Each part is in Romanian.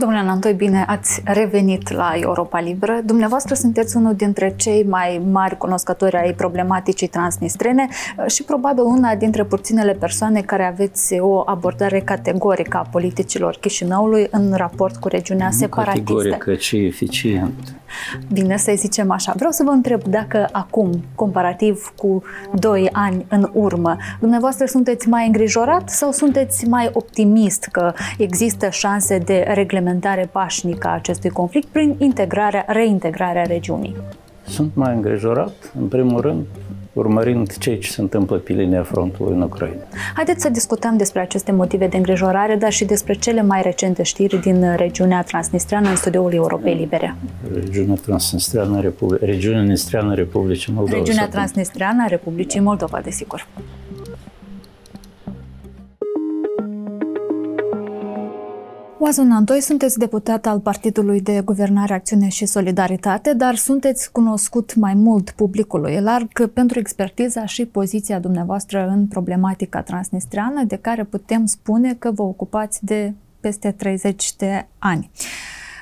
Domnule Anatoi, bine ați revenit la Europa Liberă. Dumneavoastră sunteți unul dintre cei mai mari cunoscători ai problematicii transnistrene și probabil una dintre puținele persoane care aveți o abordare categorică a politicilor Chișinăului în raport cu regiunea separatistă. Categorică, ce eficient. Bine, să zicem așa. Vreau să vă întreb dacă acum, comparativ cu 2 ani în urmă, dumneavoastră sunteți mai îngrijorat sau sunteți mai optimist că există șanse de reglementare pașnică a acestui conflict prin integrarea, reintegrarea regiunii? Sunt mai îngrijorat, în primul rând, urmărind ceea ce se întâmplă pe linia frontului în Ucraina. Haideți să discutăm despre aceste motive de îngrijorare, dar și despre cele mai recente știri din regiunea transnistreană în studioul Europei Libere. Regiunea transnistreană, Republi- regiunea transnistreană Republicii Moldova. Regiunea transnistreană a Republicii Moldova, desigur. Oazon Antoi, sunteți deputat al Partidului de Guvernare, Acțiune și Solidaritate, dar sunteți cunoscut mai mult publicului larg pentru expertiza și poziția dumneavoastră în problematica transnistriană, de care putem spune că vă ocupați de peste 30 de ani.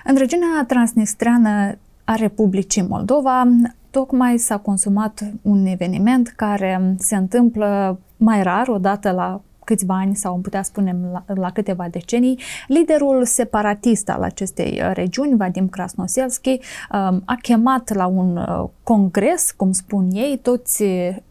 În regiunea transnistriană a Republicii Moldova, tocmai s-a consumat un eveniment care se întâmplă mai rar, o dată la câțiva ani sau îmi putea spune la, la câteva decenii, liderul separatist al acestei uh, regiuni, Vadim Krasnoselski, um, a chemat la un uh, congres, cum spun ei, toți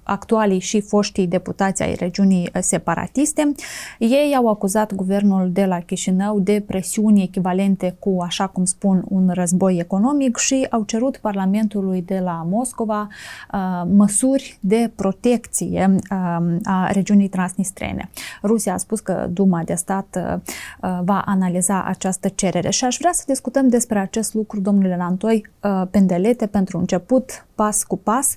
actualii și foștii deputați ai regiunii separatiste, ei au acuzat guvernul de la Chișinău de presiuni echivalente cu, așa cum spun, un război economic și au cerut Parlamentului de la Moscova uh, măsuri de protecție uh, a regiunii transnistrene. Rusia a spus că Duma de stat uh, va analiza această cerere și aș vrea să discutăm despre acest lucru, domnule Lantoi uh, Pendelete, pentru început pas cu pas.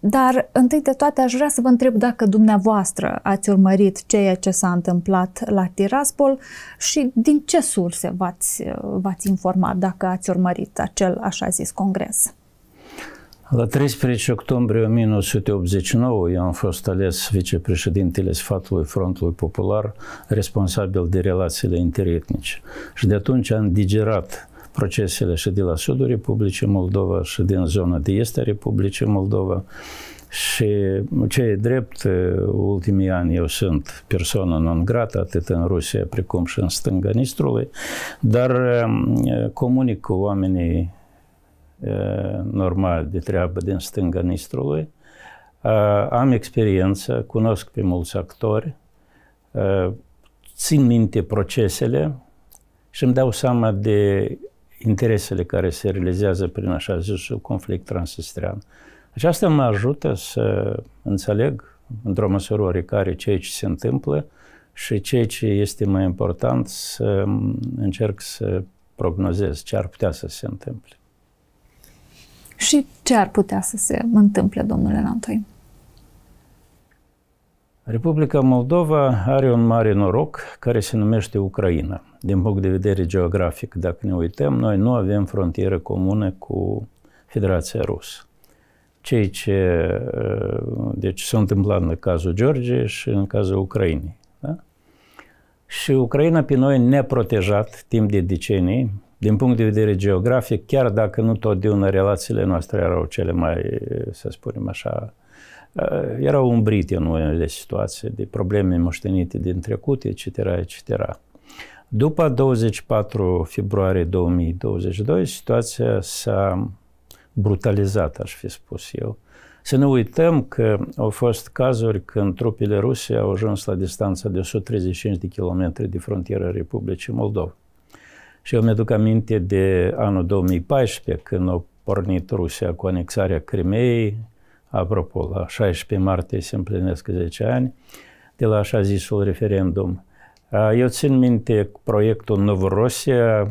Dar, întâi de toate, aș vrea să vă întreb dacă dumneavoastră ați urmărit ceea ce s-a întâmplat la Tiraspol și din ce surse v-ați, v-ați informat dacă ați urmărit acel așa zis congres. La 13 octombrie 1989 eu am fost ales vicepreședintele Sfatului Frontului Popular, responsabil de relațiile interetnice. Și de atunci am digerat procesele și de la Sudul Republicii Moldova și din zona de est a Republicii Moldova. Și ce e drept, ultimii ani eu sunt persoană non grată, atât în Rusia precum și în stânga Nistrului, dar comunic cu oamenii normal de treabă din stânga Nistrului. Am experiență, cunosc pe mulți actori, țin minte procesele și îmi dau seama de interesele care se realizează prin așa zisul conflict transistrian. Aceasta mă ajută să înțeleg într-o măsură oricare ceea ce se întâmplă și ceea ce este mai important să încerc să prognozez ce ar putea să se întâmple. Și ce ar putea să se întâmple, domnule Lantoi? Republica Moldova are un mare noroc care se numește Ucraina. Din punct de vedere geografic, dacă ne uităm, noi nu avem frontieră comună cu Federația Rusă. Ceea ce uh, deci, s au întâmplat în cazul Georgiei și în cazul Ucrainei. Da? Și Ucraina pe noi ne-a protejat timp de decenii, din punct de vedere geografic, chiar dacă nu totdeauna relațiile noastre erau cele mai, să spunem așa, Э, erau umbrite în unele situații de probleme moștenite din trecut, etc., etc. După 24 februarie 2022, situația s-a brutalizat, aș fi spus eu. Să nu uităm că au fost cazuri când trupele ruse au ajuns la distanța de 135 de km de frontiera Republicii Moldova. Și eu mi-aduc aminte de anul 2014, când au pornit Rusia cu anexarea Crimeei, Apropo, la 16 martie se împlinesc 10 ani de la așa zisul referendum. Eu țin minte proiectul Novorosia,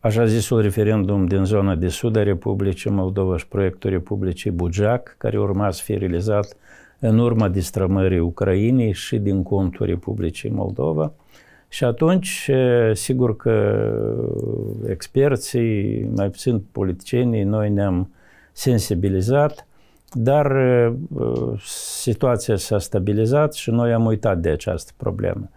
așa zisul referendum din zona de sud a Republicii Moldova și proiectul Republicii Bujac, care urma să fie realizat în urma distrămării Ucrainei și din contul Republicii Moldova. Și atunci, sigur că experții, mai puțin politicienii, noi ne-am sensibilizat dar uh, uh, situația s-a stabilizat și noi am uitat de această problemă.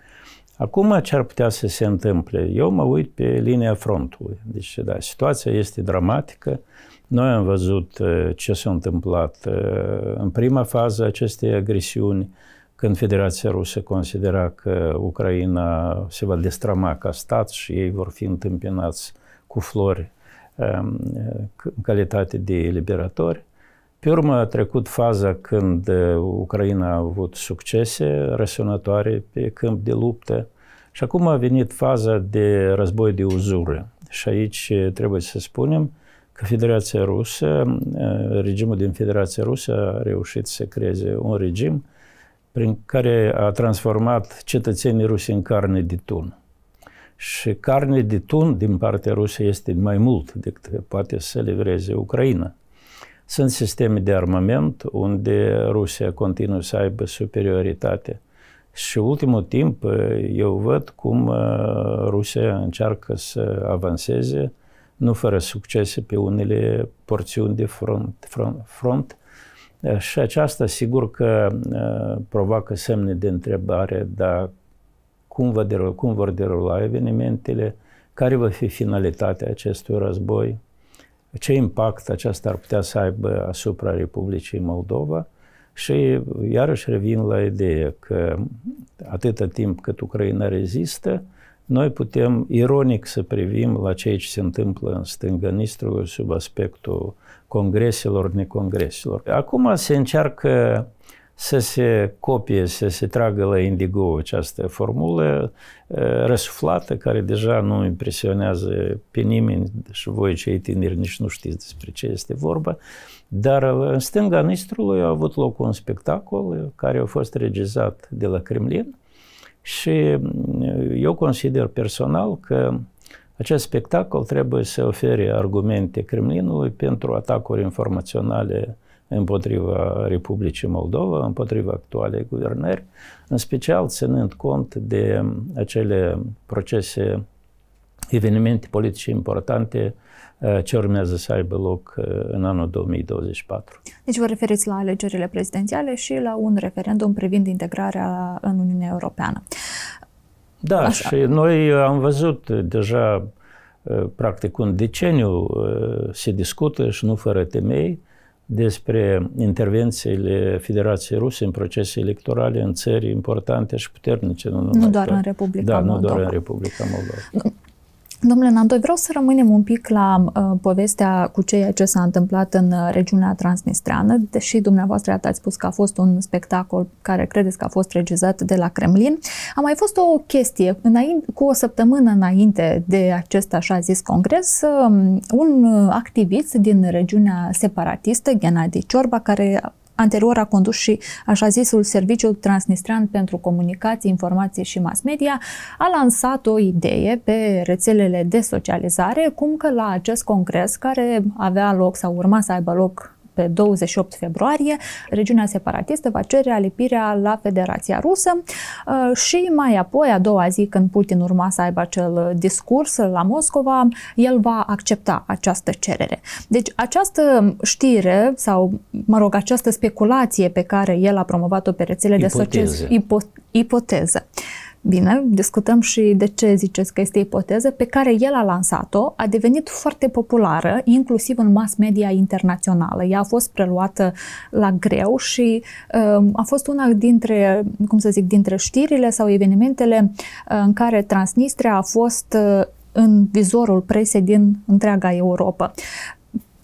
Acum ce ar putea să se întâmple? Eu mă uit pe linia frontului. Deci, da, situația este dramatică. Noi am văzut uh, ce s-a întâmplat în prima fază acestei agresiuni, când Federația Rusă considera că Ucraina se va destrama ca stat și ei vor fi întâmpinați cu flori um, în calitate de liberatori. Pe urmă a trecut faza când uh, Ucraina a avut succese răsunătoare pe câmp de luptă și acum a venit faza de război de uzură. Și aici uh, trebuie să spunem că Federația Rusă, uh, regimul din Federația Rusă a reușit să creeze un regim prin care a transformat cetățenii rusi în carne de tun. Și carne de tun din partea rusă este mai mult decât poate să livreze Ucraina. Sunt sisteme de armament unde Rusia continuă să aibă superioritate. Și ultimul timp eh, eu văd cum eh, Rusia încearcă să avanseze, nu fără succese, pe unele porțiuni de front. front, front. Eh, și aceasta sigur că provoacă semne de întrebare, dar cum, vă derul, cum vor derula evenimentele, care va fi finalitatea acestui război, ce impact aceasta ar putea să aibă asupra Republicii Moldova și iarăși revin la ideea că atâta timp cât Ucraina rezistă, noi putem ironic să privim la ceea ce se întâmplă în stânga Nistrului sub aspectul congreselor, necongreselor. Acum se încearcă să se copie, să se tragă la indigo această formulă răsuflată, care deja nu impresionează pe nimeni și deci voi cei tineri nici nu știți despre ce este vorba. Dar uh, în stânga Nistrului a avut loc un spectacol uh, care a fost regizat de la Kremlin și uh, eu consider personal că acest spectacol trebuie să ofere argumente Kremlinului pentru atacuri informaționale împotriva Republicii Moldova, împotriva actualei guvernări, în special ținând cont de acele procese, evenimente politice importante uh, ce urmează să aibă loc uh, în anul 2024. Deci vă referiți la alegerile prezidențiale și la un referendum privind integrarea în Uniunea Europeană. Da, Așa. și noi am văzut deja uh, practic un deceniu se discută și nu fără temei despre intervențiile Federației Ruse în procese electorale în țări importante și puternice. Nu, nu doar că, în Republica da, Moldova. Da, nu doar în Republica Moldova. Domnule Nandoi, vreau să rămânem un pic la uh, povestea cu ceea ce s-a întâmplat în uh, regiunea transnistreană, deși dumneavoastră ați spus că a fost un spectacol care credeți că a fost regizat de la Kremlin. A mai fost o chestie, înainte, cu o săptămână înainte de acest așa zis congres, um, uh, un activist din regiunea separatistă, Gennady Ciorba, care Anterior a condus și așa zisul Serviciul Transnistrian pentru Comunicații, Informații și Mass Media, a lansat o idee pe rețelele de socializare, cum că la acest congres, care avea loc sau urma să aibă loc pe 28 februarie, regiunea separatistă va cere alipirea la Federația Rusă uh, și mai apoi, a doua zi, când Putin urma să aibă acel discurs la Moscova, el va accepta această cerere. Deci această știre sau, mă rog, această speculație pe care el a promovat-o pe rețele Ipoteze. de societăți, ipo, ipoteză, Bine, discutăm și de ce ziceți că este ipoteză pe care el a lansat-o, a devenit foarte populară, inclusiv în mass media internațională. Ea a fost preluată la greu și uh, a fost una dintre, cum să zic, dintre știrile sau evenimentele uh, în care Transnistria a fost uh, în vizorul presei din întreaga Europa.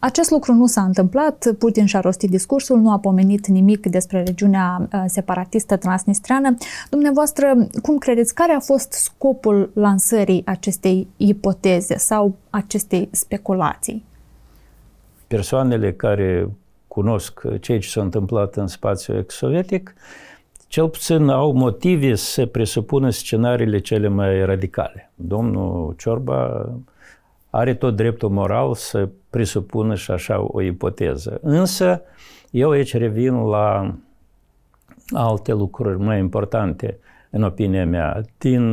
Acest lucru nu s-a întâmplat, Putin și-a rostit discursul, nu a pomenit nimic despre regiunea uh, separatistă transnistreană. Dumneavoastră, cum credeți, care a fost scopul lansării acestei ipoteze sau acestei speculații? Persoanele care cunosc ceea ce s-a întâmplat în spațiul ex-sovietic, cel puțin au motive să presupună scenariile cele mai radicale. Domnul Ciorba are tot dreptul moral să presupună și așa o ipoteză. Însă, eu aici revin la alte lucruri mai importante, în opinia mea. Din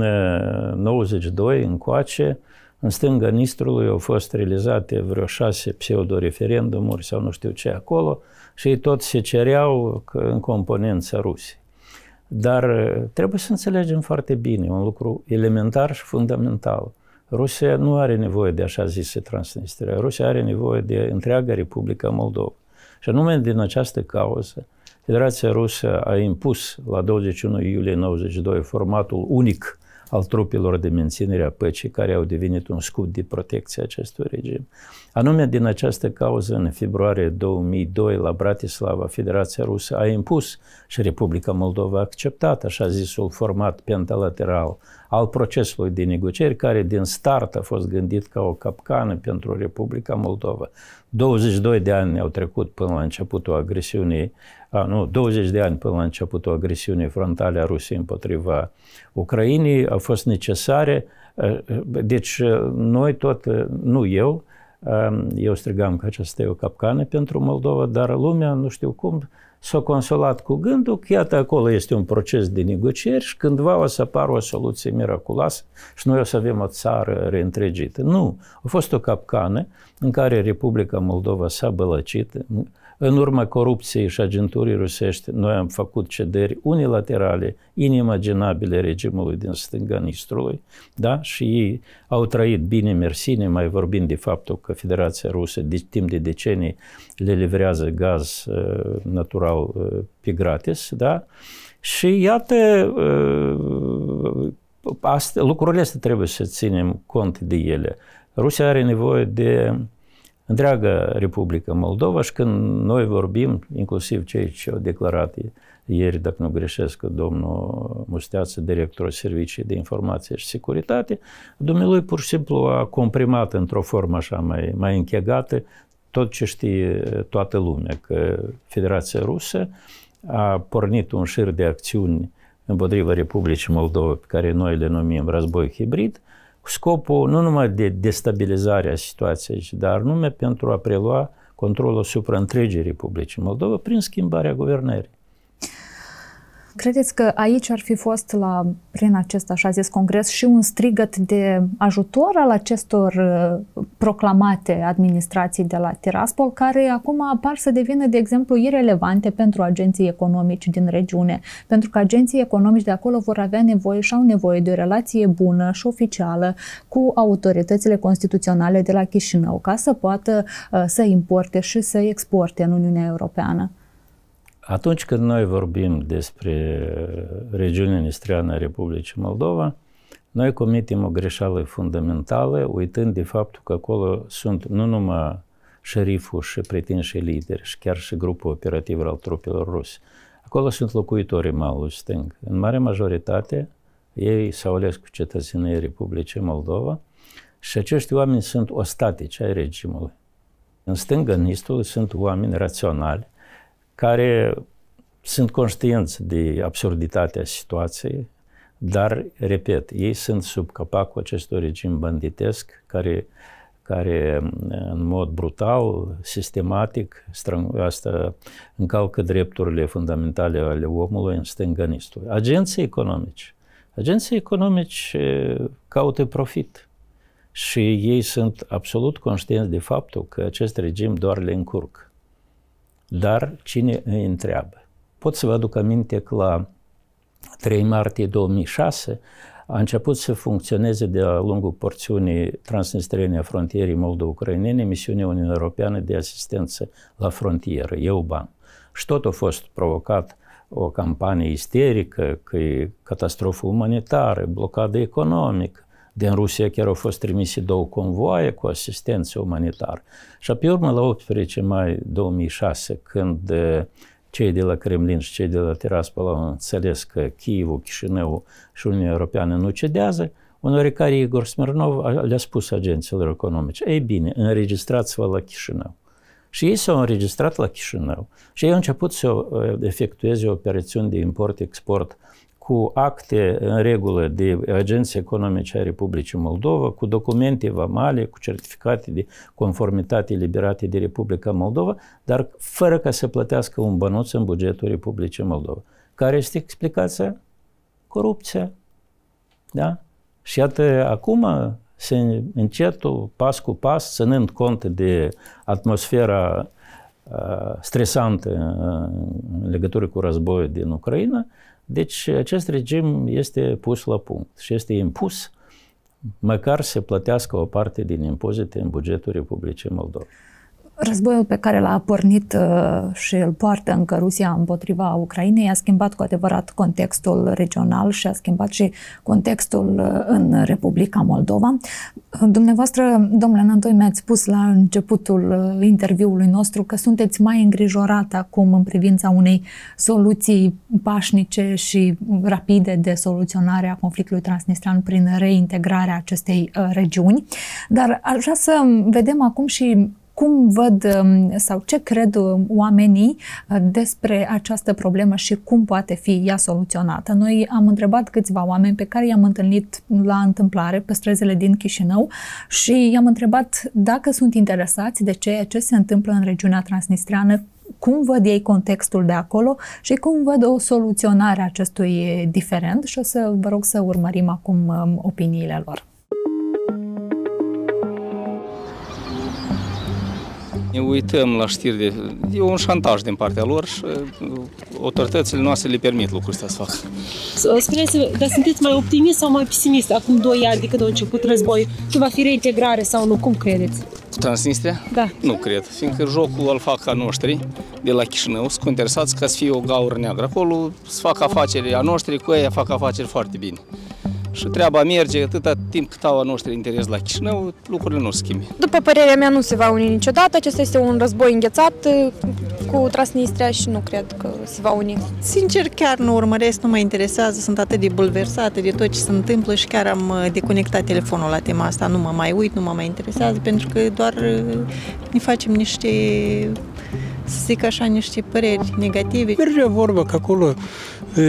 92 uh, încoace, în stânga Nistrului au fost realizate vreo șase pseudo-referendumuri sau nu știu ce acolo și ei tot se cereau în componența Rusiei. Dar uh, trebuie să înțelegem foarte bine un lucru elementar și fundamental. Rusia nu are nevoie de așa zise Transnistria. Rusia are nevoie de întreaga Republica Moldova. Și anume din această cauză, Federația Rusă a impus la 21 iulie 92 formatul unic al trupelor de menținere a păcii, care au devenit un scut de protecție acestui regim. Anume, din această cauză, în februarie 2002, la Bratislava, Federația Rusă a impus și Republica Moldova a acceptat așa zisul format pentalateral al procesului de negocieri, care din start a fost gândit ca o capcană pentru Republica Moldova. 22 de ani au trecut până la începutul agresiunii, a, nu, 20 de ani până la începutul agresiunii frontale a Rusiei împotriva Ucrainei, a fost necesare. Deci noi tot, nu eu, eu strigam că aceasta e o capcană pentru Moldova, dar lumea, nu știu cum, s-a consolat cu gândul că iată acolo este un proces de negocieri și cândva o să apară o soluție miraculoasă și noi o să avem o țară reîntregită. Nu, a fost o capcană în care Republica Moldova s-a bălăcit, în urma corupției și agenturii rusești, noi am făcut cederi unilaterale, inimaginabile regimului din stânga Nistrului, da? și ei au trăit bine mersine, mai vorbind de faptul că Federația Rusă de timp de decenii le livrează gaz uh, natural uh, pe gratis, da? Și iată, uh, asta, lucrurile astea trebuie să ținem cont de ele. Rusia are nevoie de întreaga Republică Moldova și când noi vorbim, inclusiv cei ce au declarat ieri, dacă nu greșesc, domnul Musteață, directorul Serviciei de Informație și Securitate, dumnealui pur și simplu a comprimat într-o formă așa mai, mai închegată tot ce știe toată lumea, că Federația Rusă a pornit un șir de acțiuni împotriva Republicii Moldova, pe care noi le numim război hibrid, cu scopul nu numai de destabilizarea situației aici, dar numai pentru a prelua controlul asupra întregii Republicii Moldova prin schimbarea guvernării. Credeți că aici ar fi fost la, prin acest așa zis congres și un strigăt de ajutor al acestor uh, proclamate administrații de la Tiraspol, care acum apar să devină, de exemplu, irelevante pentru agenții economici din regiune, pentru că agenții economici de acolo vor avea nevoie și au nevoie de o relație bună și oficială cu autoritățile constituționale de la Chișinău, ca să poată uh, să importe și să exporte în Uniunea Europeană. Atunci când noi vorbim despre uh, regiunea nistriană a Republicii Moldova, noi comitem o greșeală fundamentală, uitând de faptul că acolo sunt nu numai șeriful și pretinșii lideri și chiar și grupul operativ al trupelor ruse. Acolo sunt locuitorii malului stâng. În mare majoritate, ei s-au ales cu cetățenii Republicii Moldova și acești oameni sunt ostatici ai regimului. În stânga Nistului sunt oameni raționali, care sunt conștienți de absurditatea situației, dar, repet, ei sunt sub capacul acestui regim banditesc care, care în mod brutal, sistematic, strâng, asta încalcă drepturile fundamentale ale omului în nistului. Agenții economici. Agenții economici caută profit și ei sunt absolut conștienți de faptul că acest regim doar le încurcă. Dar cine îi întreabă? Pot să vă aduc aminte că la 3 martie 2006 a început să funcționeze de-a lungul porțiunii transnistrene a frontierii moldo-ucrainene misiunea Uniunii Europeană de asistență la frontieră, EUBAN. Și tot a fost provocat o campanie isterică, că e catastrofă umanitară, blocadă economică, din Rusia chiar au fost trimise două convoaie cu asistență umanitară. Și pe urmă, la 18 mai 2006, când eh, cei de la Kremlin și cei de la Tiraspol au înțeles că Kievul, Chișinău și Uniunea Europeană nu cedează, un oricare Igor Smirnov le-a spus agenților economice: ei bine, înregistrați-vă la Chișinău. Și ei s-au înregistrat la Chișinău și ei au început să eh, efectueze operațiuni de import-export uh, cu acte în regulă de agenții economice a Republicii Moldova, cu documente vamale, cu certificate de conformitate liberate de Republica Moldova, dar fără ca să plătească un bănuț în bugetul Republicii Moldova. Care este explicația? Corupția. Da? Și iată, acum se încetul, pas cu pas, ținând cont de atmosfera uh, stresantă uh, în legătură cu războiul din Ucraina, deci acest regim este pus la punct și este impus măcar să plătească o parte din impozite în bugetul Republicii Moldova. Războiul pe care l-a pornit uh, și îl poartă încă Rusia împotriva Ucrainei a schimbat cu adevărat contextul regional și a schimbat și contextul uh, în Republica Moldova. Dumneavoastră, domnule Nantoi, mi-ați spus la începutul uh, interviului nostru că sunteți mai îngrijorat acum în privința unei soluții pașnice și rapide de soluționare a conflictului transnistrian prin reintegrarea acestei regiuni. Dar aș vrea să vedem acum și cum văd um, sau ce cred um, oamenii uh, despre această problemă și cum poate fi ea soluționată. Noi am întrebat câțiva oameni pe care i-am întâlnit la întâmplare pe străzele din Chișinău și i-am întrebat dacă sunt interesați de ceea ce se întâmplă în regiunea transnistreană, cum văd ei contextul de acolo și cum văd o soluționare a acestui diferent și o să vă rog să urmărim acum um, opiniile lor. Ne uităm la știri, de, e un șantaj din partea lor și uh, autoritățile noastre le permit lucrul ăsta să facă. Uh, spuneți, uh, dar sunteți mai optimist sau mai pesimist acum 2 ani de când a început războiul? Ce va fi reintegrare sau nu? Cum credeți? Cu Transnistria? Da. Nu cred, fiindcă jocul îl fac ca noștri de la Chișinău, sunt interesați ca să fie o gaură neagră. Acolo să fac afaceri a noștri, cu ei fac afaceri foarte bine și treaba merge atâta timp cât au a noștri interes la Chișinău, lucrurile nu schimbă. După părerea mea, nu se va uni niciodată. Acesta este un război înghețat uh, cu Transnistria și nu cred că se va uni. Sincer, chiar nu urmăresc, nu mă interesează, sunt atât de bulversată de tot ce se întâmplă și chiar am uh, deconectat telefonul la tema asta. Nu mă mai uit, nu mă mai interesează, mm. pentru că doar uh, ne facem niște să zic așa, niște păreri negative. Merge vorba că acolo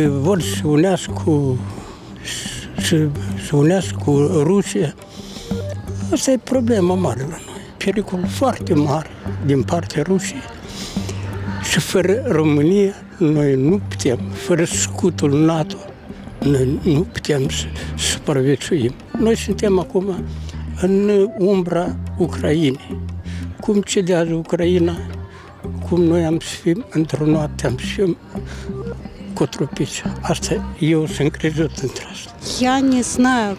vor să unească să se unesc cu Rusia. Asta e problema mare la noi. Pericol foarte mare din partea Rusiei. Și fără România, noi nu putem, fără scutul NATO, noi nu putem să supraviețuim. Noi suntem acum în umbra Ucrainei. Cum cedează Ucraina, cum noi am să fim într-o noapte, am să fim kotrupīts ar jūsu rezultātu? Я не знаю,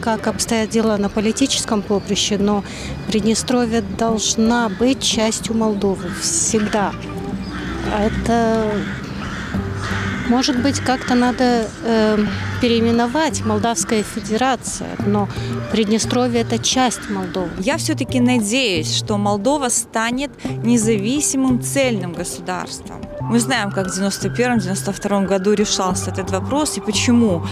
как обстоят дела на политическом поприще, но Приднестровье должна быть частью Молдовы всегда. Это может быть, как-то надо э, переименовать Молдавская Федерация, но Приднестровье – это часть Молдовы. Я все-таки надеюсь, что Молдова станет независимым цельным государством. Мы знаем, как в 1991-1992 году решался этот вопрос и почему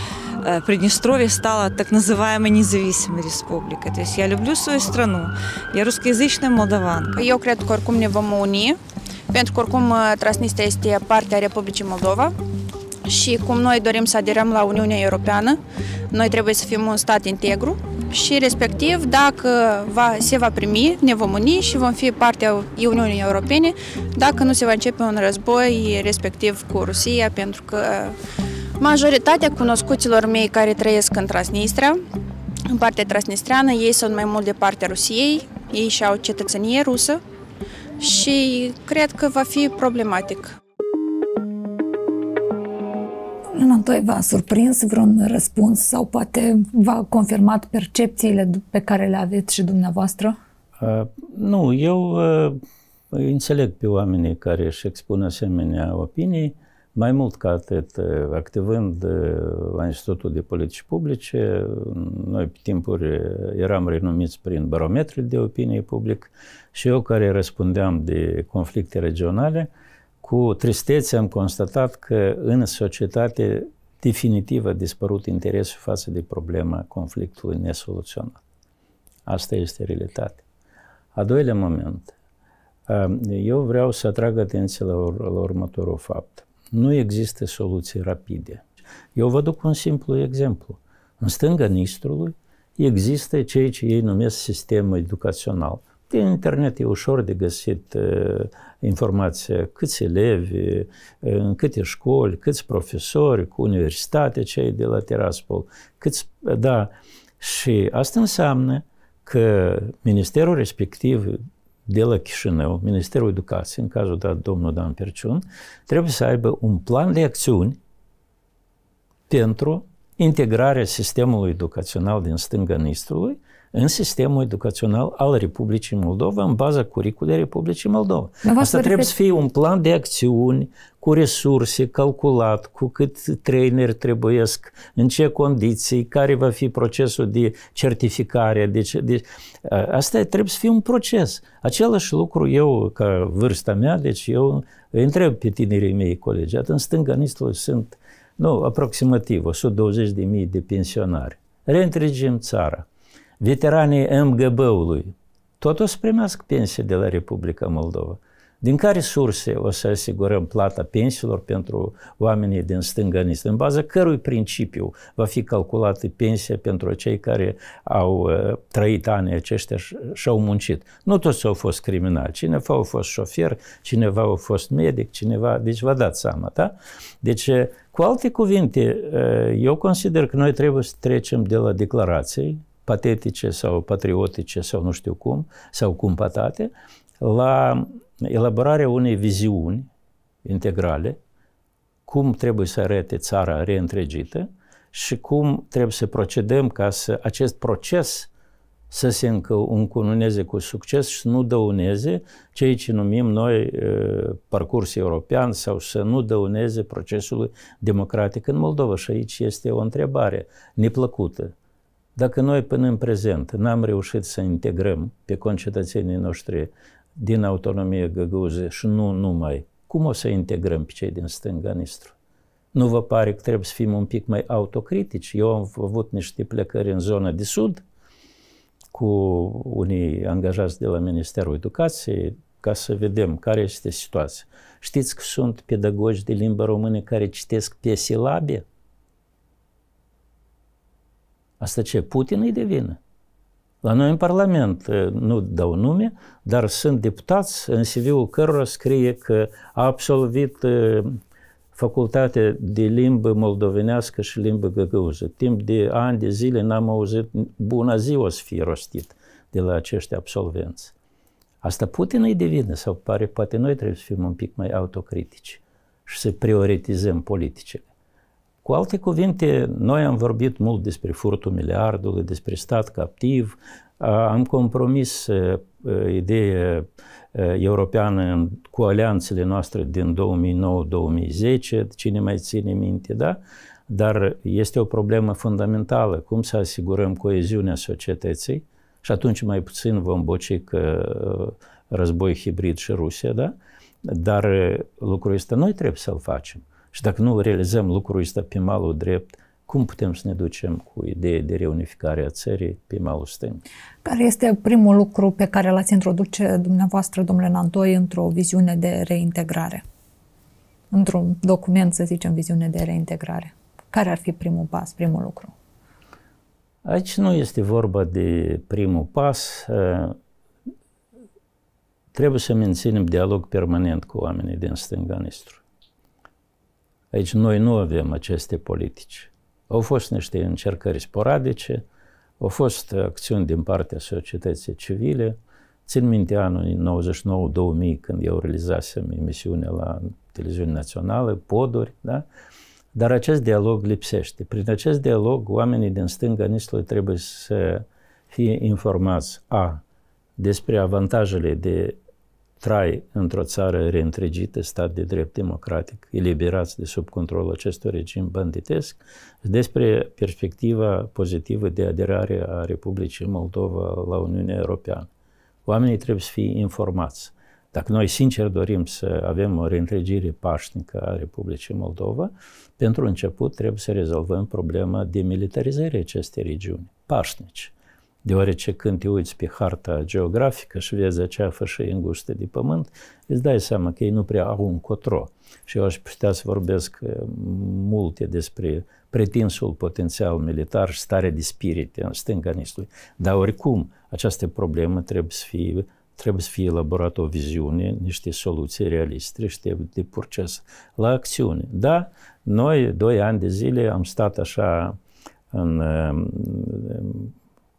э, Приднестровье стало так называемой независимой республикой. То есть я люблю свою страну, я русскоязычная молдаванка. Я cred că oricum ne vom uni, pentru că oricum Transnistria este partea și cum noi dorim să aderăm la Uniunea Europeană, noi trebuie să fim un stat integru și respectiv dacă va, se va primi, ne vom uni și vom fi partea Uniunii Europene dacă nu se va începe un război respectiv cu Rusia, pentru că majoritatea cunoscuților mei care trăiesc în Transnistria, în partea transnistreană, ei sunt mai mult de partea Rusiei, ei și-au cetățenie rusă și cred că va fi problematic. Anatoi v-a surprins vreun răspuns sau poate v-a confirmat percepțiile pe care le aveți și dumneavoastră? Uh, nu, eu uh, înțeleg pe oamenii care își expun asemenea opinii. Mai mult ca atât, uh, activând uh, la Institutul de Politici Publice, noi pe timpuri uh, eram renumiți prin barometrul de opinie public și eu care răspundeam de conflicte regionale, cu tristețe am constatat că în societate definitiv a dispărut interesul față de problema conflictului nesoluționat. Asta este realitatea. A doilea moment. Eu vreau să atrag atenția la, ur- la următorul fapt. Nu există soluții rapide. Eu vă duc un simplu exemplu. În stânga Nistrului există ceea ce ei numesc sistemul educațional – pe internet e ușor de găsit informația câți elevi, în câte școli, câți profesori, cu universitate cei de la Tiraspol, câți, da, și asta înseamnă că ministerul respectiv de la Chișinău, Ministerul Educației, în cazul dat domnul Dan Perciun, trebuie să aibă un plan de acțiuni pentru integrarea sistemului educațional din stânga Nistrului în sistemul educațional al Republicii Moldova, în baza curiculei Republicii Moldova. Asta trebuie să fie un plan de acțiuni cu resurse, calculat, cu cât traineri trebuiesc, în ce condiții, care va fi procesul de certificare. Deci, deci asta trebuie să fie un proces. Același lucru eu, ca vârsta mea, deci eu întreb pe tinerii mei colegi, în stânga Nistului sunt nu, aproximativ 120.000 de pensionari. Reîntregim țara veteranii MGB-ului, tot o să primească pensie de la Republica Moldova. Din care surse o să asigurăm plata pensiilor pentru oamenii din stânganistă? În baza cărui principiu va fi calculată pensia pentru cei care au uh, trăit ani aceștia și au muncit? Nu toți au fost criminali. Cineva a fost șofer, cineva a fost medic, cineva... Deci vă dați seama, da? Deci, uh, cu alte cuvinte, uh, eu consider că noi trebuie să trecem de la declarații patetice sau patriotice sau nu știu cum, sau cumpătate, la elaborarea unei viziuni integrale, cum trebuie să arate țara reîntregită și cum trebuie să procedăm ca să acest proces să se încă încununeze cu succes și nu dăuneze ceea ce numim noi parcurs european sau să nu dăuneze procesului democratic în Moldova. Și aici este o întrebare neplăcută. Dacă noi până în prezent n-am reușit să integrăm pe concetățenii noștri din autonomie găgăuze și nu numai, cum o să integrăm pe cei din stânga Nistru? Nu vă pare că trebuie să fim un pic mai autocritici? Eu am avut niște plecări în zona de sud cu unii angajați de la Ministerul Educației ca să vedem care este situația. Știți că sunt pedagogi de limba română care citesc pe silabe? Asta ce? Putin îi devine. La noi în Parlament, nu dau nume, dar sunt deputați în CV-ul cărora scrie că a absolvit facultate de limbă moldovenească și limbă găgăuză. Timp de ani de zile n-am auzit bună ziua să fie rostit de la acești absolvenți. Asta Putin îi devine sau pare poate noi trebuie să fim un pic mai autocritici și să prioritizăm politicile. Cu alte cuvinte, noi am vorbit mult despre furtul miliardului, despre stat captiv, am compromis ideea europeană cu alianțele noastre din 2009-2010, cine mai ține minte, da? Dar este o problemă fundamentală, cum să asigurăm coeziunea societății și atunci mai puțin vom boci că război hibrid și Rusia, da? Dar lucrul ăsta noi trebuie să-l facem. Și dacă nu realizăm lucrul ăsta pe malul drept, cum putem să ne ducem cu ideea de reunificare a țării pe malul stâng? Care este primul lucru pe care l-ați introduce dumneavoastră, domnule Nantoi, într-o viziune de reintegrare? Într-un document, să zicem, viziune de reintegrare. Care ar fi primul pas, primul lucru? Aici nu este vorba de primul pas. Ă, trebuie să menținem dialog permanent cu oamenii din stânga Nistru. Aici noi nu avem aceste politici. Au fost niște încercări sporadice, au fost acțiuni din partea societății civile. Țin minte anul 99-2000, când eu realizasem emisiunea la televiziune națională, poduri, da? Dar acest dialog lipsește. Prin acest dialog, oamenii din stânga Nislului trebuie să fie informați A despre avantajele de trai într-o țară reîntregită, stat de drept democratic, eliberați de sub control acestui regim banditesc, despre perspectiva pozitivă de aderare a Republicii Moldova la Uniunea Europeană. Oamenii trebuie să fie informați. Dacă noi sincer dorim să avem o reîntregire pașnică a Republicii Moldova, pentru început trebuie să rezolvăm problema demilitarizării acestei regiuni, pașnici. Deoarece când te uiți pe harta geografică și vezi acea fășă îngustă de pământ, îți dai seama că ei nu prea au un cotro. Și eu aș putea să vorbesc uh, multe despre pretinsul potențial militar și starea de spirit în stânga Nistului. Dar oricum, această problemă trebuie să fie trebuie să fie elaborată o viziune, niște soluții realiste, niște de proces la acțiune. Da, noi doi ani de zile am stat așa în uh,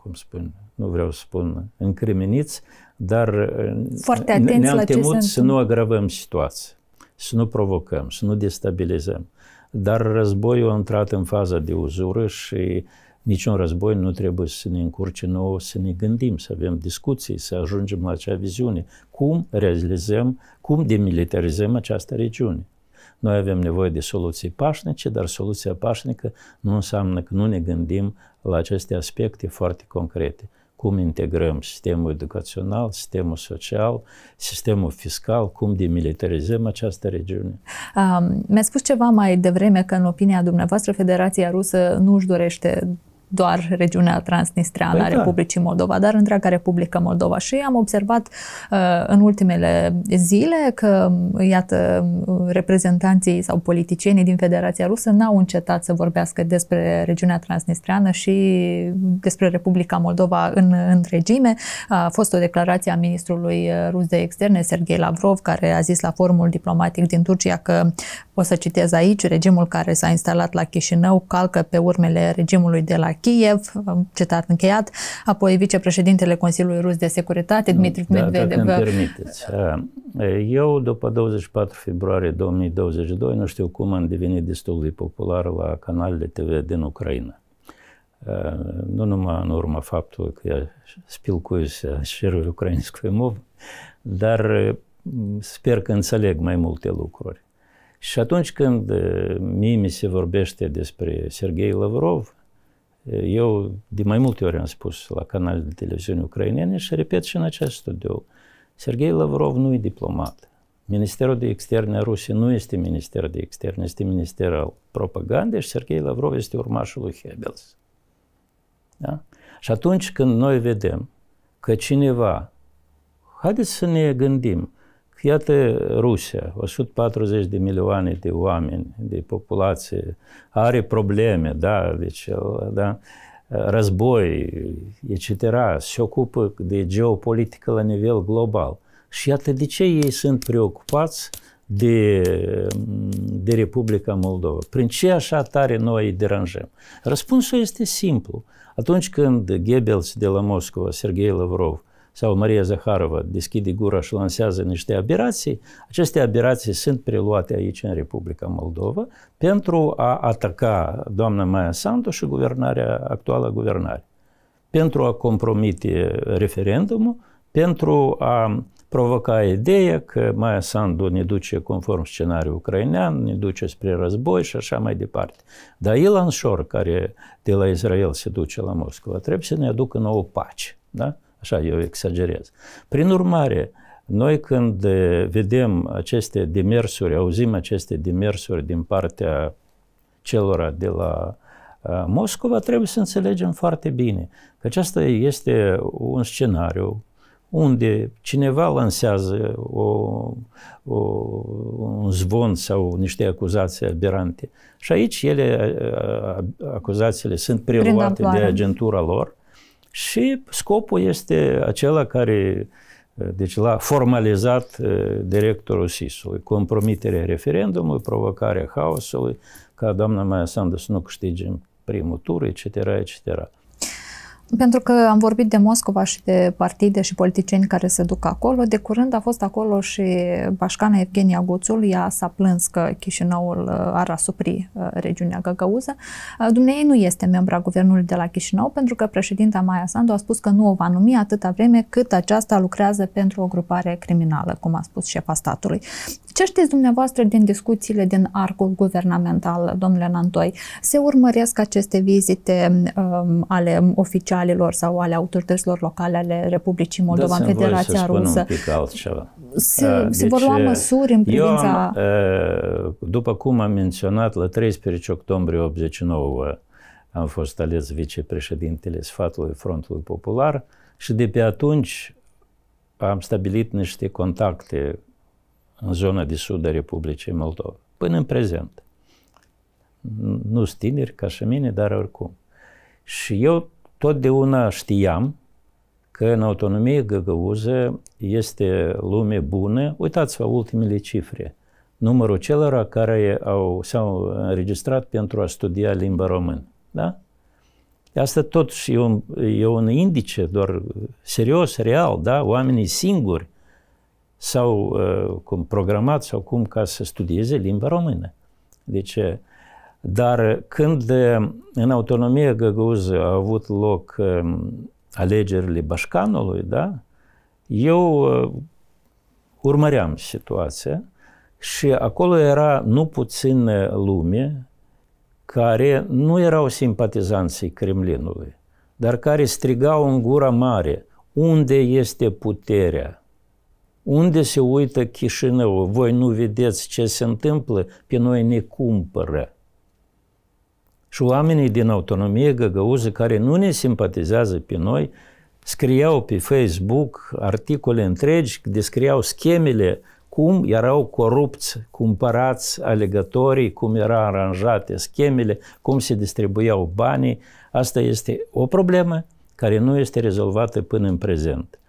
cum spun, nu vreau să spun încriminiți, dar uh, Foarte ne-am temut să nu agravăm situația, să nu provocăm, să nu destabilizăm. Dar războiul a intrat în faza de uzură și niciun război nu trebuie să ne încurce nouă, să ne gândim, să avem discuții, să ajungem la acea viziune. Cum realizăm, cum demilitarizăm această regiune? Noi avem nevoie de soluții pașnice, dar soluția pașnică nu înseamnă că nu ne gândim la aceste aspecte foarte concrete. Cum integrăm sistemul educațional, sistemul social, sistemul fiscal, cum demilitarizăm această regiune. Um, mi-a spus ceva mai devreme că, în opinia dumneavoastră, Federația Rusă nu își dorește doar regiunea transnistreană păi, a da. Republicii Moldova, dar întreaga Republică Moldova. Și am observat uh, în ultimele zile că, iată, reprezentanții sau politicienii din Federația Rusă n-au încetat să vorbească despre regiunea transnistreană și despre Republica Moldova în întregime. A fost o declarație a ministrului uh, rus de externe, Sergei Lavrov, care a zis la forumul diplomatic din Turcia că, o să citez aici, regimul care s-a instalat la Chișinău calcă pe urmele regimului de la Kiev, citat încheiat, apoi vicepreședintele Consiliului Rus de Securitate, Dmitri da, Medvedev. Dacă permiteți. Eu, după 24 februarie 2022, nu știu cum am devenit destul de popular la canalele TV din Ucraina. Nu numai în urma faptului că ea spilcuiesc șerul ucrainescui mov, dar sper că înțeleg mai multe lucruri. Și atunci când mie mi se vorbește despre Sergei Lavrov, eu de mai multe ori am spus la canal de televiziune ucrainene și repet și în acest studiu. Sergei Lavrov nu e diplomat. Ministerul de Externe a Rusiei nu este Ministerul de Externe, este Ministerul al Propagandei și Sergei Lavrov este urmașul lui Hebels. Da? Și atunci când noi vedem că cineva, haideți să ne gândim, Iată Rusia, 140 de milioane de oameni, de populație, are probleme, da, deci, da, război, etc., se ocupă de geopolitică la nivel global. Și iată de ce ei sunt preocupați de, de Republica Moldova. Prin ce așa tare noi îi deranjăm? Răspunsul este simplu. Atunci când Goebbels de la Moscova, Sergei Lavrov, sau Maria Zaharova deschide gura și lansează niște aberații, aceste aberații sunt preluate aici în Republica Moldova pentru a ataca doamna Maia Sandu și guvernarea, actuală guvernare, pentru a compromite referendumul, pentru a provoca ideea că Maia Sandu ne duce conform scenariului ucrainean, ne duce spre război și așa mai departe. Dar Ilan Shor, care de la Israel se duce la Moscova, trebuie să ne aducă nouă pace. Da? Așa, eu exagerez. Prin urmare, noi când eh, vedem aceste demersuri, auzim aceste demersuri din partea celor de la eh, Moscova, trebuie să înțelegem foarte bine că acesta este un scenariu unde cineva lansează o, o, un zvon sau niște acuzații aberante. Și aici ele, eh, acuzațiile sunt preluate de agentura lor și scopul este acela care uh, deci l-a formalizat uh, directorul SIS-ului, compromiterea referendumului, provocarea haosului, ca doamna Maia Sandu să nu câștige în primul tur, etc., etc. Pentru că am vorbit de Moscova și de partide și politicieni care se duc acolo. De curând a fost acolo și bașcana Evgenia Guțul. Ea s-a plâns că Chișinăul uh, ar asupri uh, regiunea Găgăuză. Uh, dumnezeu nu este membra guvernului de la Chișinău pentru că președinta Maia Sandu a spus că nu o va numi atâta vreme cât aceasta lucrează pentru o grupare criminală, cum a spus șefa statului. Ce știți dumneavoastră din discuțiile din arcul guvernamental, domnule Nantoi? Se urmăresc aceste vizite um, ale oficialilor sau ale autorităților locale ale Republicii da, Moldova în Federația Rusă? Spun un pic altceva. Se, uh, deci, se vor lua uh, măsuri în privința... Eu am, uh, după cum am menționat, la 13 octombrie 89 uh, am fost ales vicepreședintele sfatului Frontului Popular și de pe atunci am stabilit niște contacte în zona de sud a Republicii Moldova, până în prezent. Nu sunt tineri ca și mine, dar oricum. Și eu totdeauna știam că în autonomie găgăuză este lume bună. Uitați-vă ultimele cifre. Numărul celor care au, s-au înregistrat pentru a studia limba română. Da? Asta tot e un, e un indice doar serios, real, da? Oamenii singuri sau uh, cum, programat sau cum ca să studieze limba română. Deci, dar când uh, în autonomie găgăuză au avut loc uh, alegerile Bașcanului, da, eu uh, urmăream situația și acolo era nu puțin uh, lume care nu erau simpatizanții Kremlinului, dar care strigau în gura mare unde este puterea unde se uită Chișinău? Voi nu vedeți ce se întâmplă? Pe noi ne cumpără. Și oamenii din autonomie găgăuză care nu ne simpatizează pe noi scriau pe Facebook articole întregi, descriau schemele cum erau corupți, cumpărați alegătorii, cum erau aranjate schemele, cum se distribuiau banii. Asta este o problemă care nu este rezolvată până în prezent.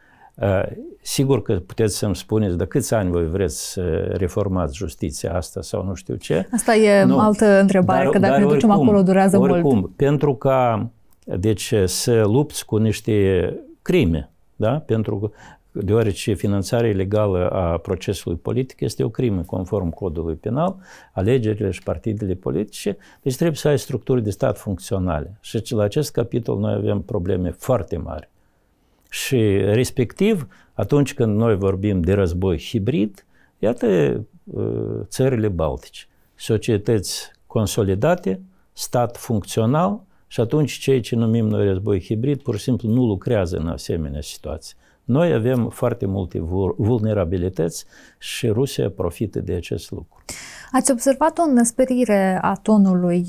Uh, sigur că puteți să-mi spuneți de câți ani voi vreți să reformați justiția asta sau nu știu ce. Asta e nu. altă întrebare, dar, că dacă dar ne ducem acolo durează oricum, mult. Oricum, pentru ca deci, să lupți cu niște crime, da? pentru că deoarece finanțarea ilegală a procesului politic este o crimă conform codului penal, alegerile și partidele politice, deci trebuie să ai structuri de stat funcționale. Și la acest capitol noi avem probleme foarte mari. Și respectiv, atunci când noi vorbim de război hibrid, iată uh, țările baltice, societăți consolidate, stat funcțional și atunci ceea ce numim noi război hibrid pur și simplu nu lucrează în asemenea situații. Noi avem foarte multe vulnerabilități și Rusia profită de acest lucru. Ați observat o năsperire a tonului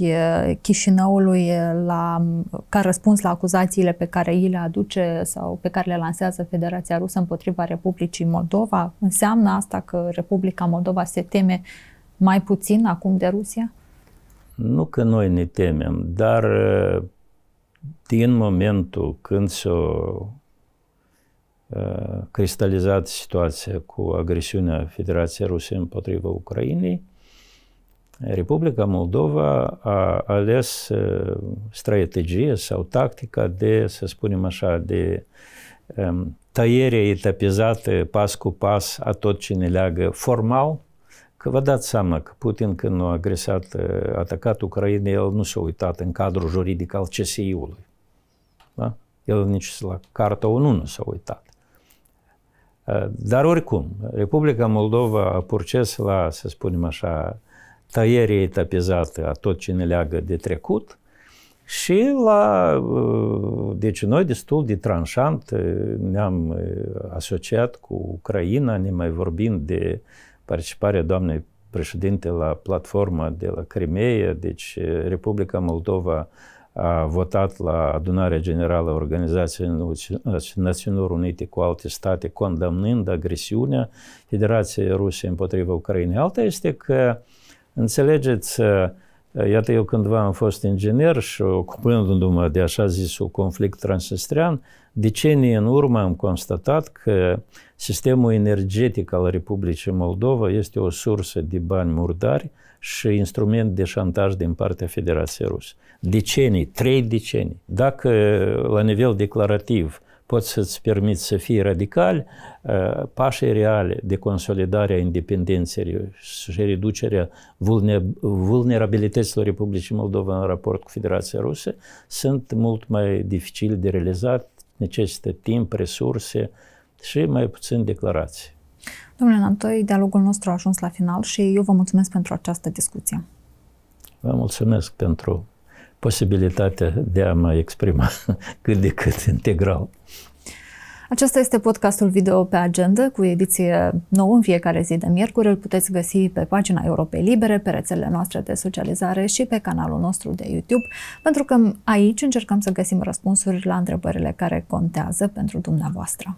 Chișinăului la, ca răspuns la acuzațiile pe care îi le aduce sau pe care le lansează Federația Rusă împotriva Republicii Moldova? Înseamnă asta că Republica Moldova se teme mai puțin acum de Rusia? Nu că noi ne temem, dar din momentul când s-a cristalizat situația cu agresiunea Federației Rusiei împotriva Ucrainei, Republica Moldova a ales strategie sau tactica de, să spunem așa, de tăiere etapizată pas cu pas a tot ce ne leagă formal, că vă dați seama că Putin când a agresat, a atacat Ucraina, el nu s-a uitat în cadrul juridic al CSI-ului. Da? El nici la Carta ONU nu s-a uitat. Ă, dar oricum, Republica Moldova a purces la, să spunem așa, tăierii etapizată a tot ce ne leagă de trecut și la, ă, deci noi destul de tranșant ă, ne-am asociat cu Ucraina, ne mai vorbim de participarea doamnei președinte la platforma de la Crimea, deci Republica Moldova a votat la adunarea generală a Organizației Națiunilor Unite cu alte state, condamnând agresiunea Federației rusiei împotriva Ucrainei. Alta este că, înțelegeți, Iată, eu cândva am fost inginer și ocupându-mă de așa zisul conflict transistrian, decenii în urmă am constatat că sistemul energetic al Republicii Moldova este o sursă de bani murdari și instrument de șantaj din partea Federației Rusă. Decenii, trei decenii. Dacă la nivel declarativ poți să-ți permiți să fii radical, uh, pașii reale de consolidare a independenței și reducerea vulnerabilităților Republicii Moldova în raport cu Federația Rusă sunt mult mai dificil de realizat, necesită timp, resurse și mai puțin declarații. Domnule Nantoi, dialogul nostru a ajuns la final și eu vă mulțumesc pentru această discuție. Vă mulțumesc pentru posibilitatea de a mă exprima cât de cât integral. Acesta este podcastul video pe agenda cu ediție nouă în fiecare zi de miercuri. Îl puteți găsi pe pagina Europei Libere, pe rețelele noastre de socializare și pe canalul nostru de YouTube, pentru că aici încercăm să găsim răspunsuri la întrebările care contează pentru dumneavoastră.